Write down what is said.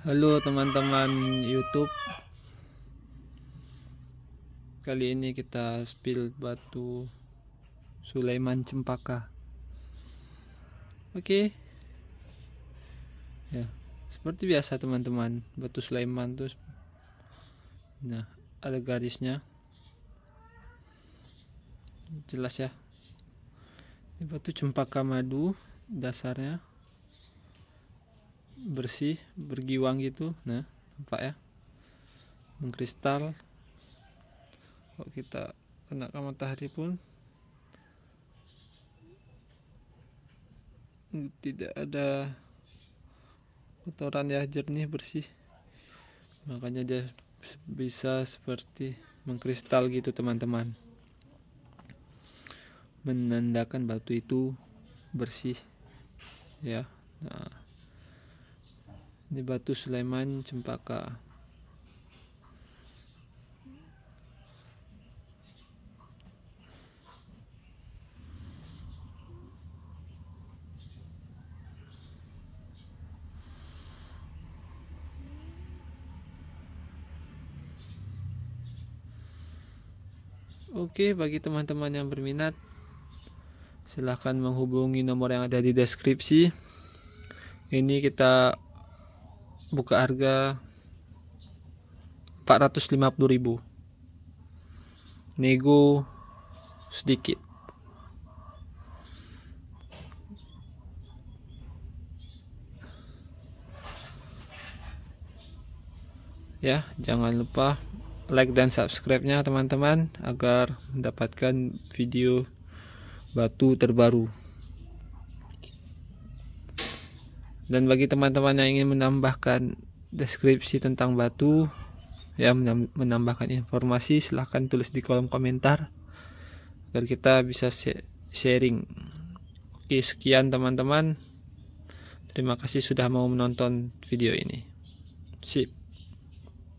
Halo teman-teman YouTube. Kali ini kita spill batu Sulaiman Cempaka. Oke. Okay. Ya, seperti biasa teman-teman, batu Sulaiman terus Nah, ada garisnya. Jelas ya. Ini batu cempaka madu dasarnya bersih bergiwang gitu nah nampak ya mengkristal kalau kita kena ke matahari pun tidak ada kotoran ya jernih bersih makanya dia bisa seperti mengkristal gitu teman-teman menandakan batu itu bersih ya nah ini batu Sulaiman Cempaka. Oke, bagi teman-teman yang berminat, silahkan menghubungi nomor yang ada di deskripsi. Ini kita buka harga 450.000 nego sedikit ya jangan lupa like dan subscribe nya teman-teman agar mendapatkan video batu terbaru Dan bagi teman-teman yang ingin menambahkan deskripsi tentang batu, ya menambahkan informasi silahkan tulis di kolom komentar agar kita bisa sharing. Oke, sekian teman-teman. Terima kasih sudah mau menonton video ini. Sip.